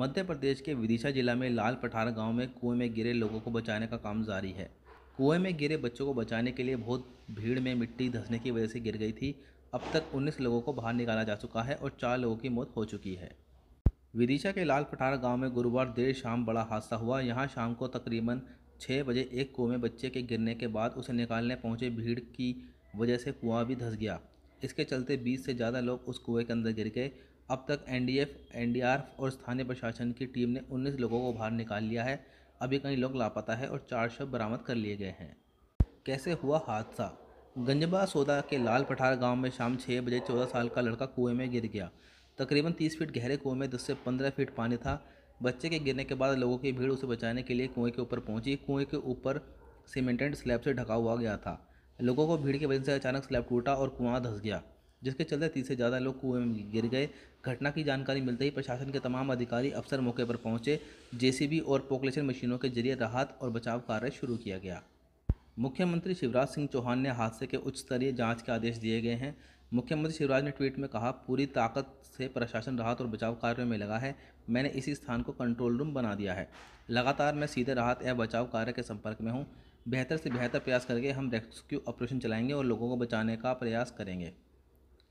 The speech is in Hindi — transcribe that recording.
मध्य प्रदेश के विदिशा जिला में लाल पठार गांव में कुएं में गिरे लोगों को बचाने का काम जारी है कुएं में गिरे बच्चों को बचाने के लिए बहुत भीड़ में मिट्टी धंसने की वजह से गिर गई थी अब तक 19 लोगों को बाहर निकाला जा चुका है और चार लोगों की मौत हो चुकी है विदिशा के लाल पठार गाँव में गुरुवार देर शाम बड़ा हादसा हुआ यहाँ शाम को तकरीबन छः बजे एक कुएं में बच्चे के गिरने के बाद उसे निकालने पहुँचे भीड़ की वजह से कुआं भी धंस गया इसके चलते 20 से ज़्यादा लोग उस कुएं के अंदर गिर गए अब तक एनडीएफ एनडीआरएफ और स्थानीय प्रशासन की टीम ने 19 लोगों को बाहर निकाल लिया है अभी कई लोग लापता है और चार शव बरामद कर लिए गए हैं कैसे हुआ हादसा गंजबा सोदा के लाल पठार गांव में शाम छः बजे चौदह साल का लड़का कुएं में गिर गया तकरीबन तीस फीट गहरे कुएं में दस से पंद्रह फीट पानी था बच्चे के गिरने के बाद लोगों की भीड़ उसे बचाने के लिए कुएं के ऊपर पहुंची कुएं के ऊपर सीमेंटेड स्लैब से ढका हुआ गया था लोगों को भीड़ की वजह से अचानक स्लैब टूटा और कुआं धंस गया जिसके चलते तीस से ज़्यादा लोग कुएं में गिर गए घटना की जानकारी मिलते ही प्रशासन के तमाम अधिकारी अफसर मौके पर पहुंचे जेसीबी और पोकलेशन मशीनों के जरिए राहत और बचाव कार्य शुरू किया गया मुख्यमंत्री शिवराज सिंह चौहान ने हादसे के उच्च स्तरीय जाँच के आदेश दिए गए हैं मुख्यमंत्री शिवराज ने ट्वीट में कहा पूरी ताकत से प्रशासन राहत और बचाव कार्यों में लगा है मैंने इसी स्थान को कंट्रोल रूम बना दिया है लगातार मैं सीधे राहत या बचाव कार्य के संपर्क में हूँ बेहतर से बेहतर प्रयास करके हम रेस्क्यू ऑपरेशन चलाएंगे और लोगों को बचाने का प्रयास करेंगे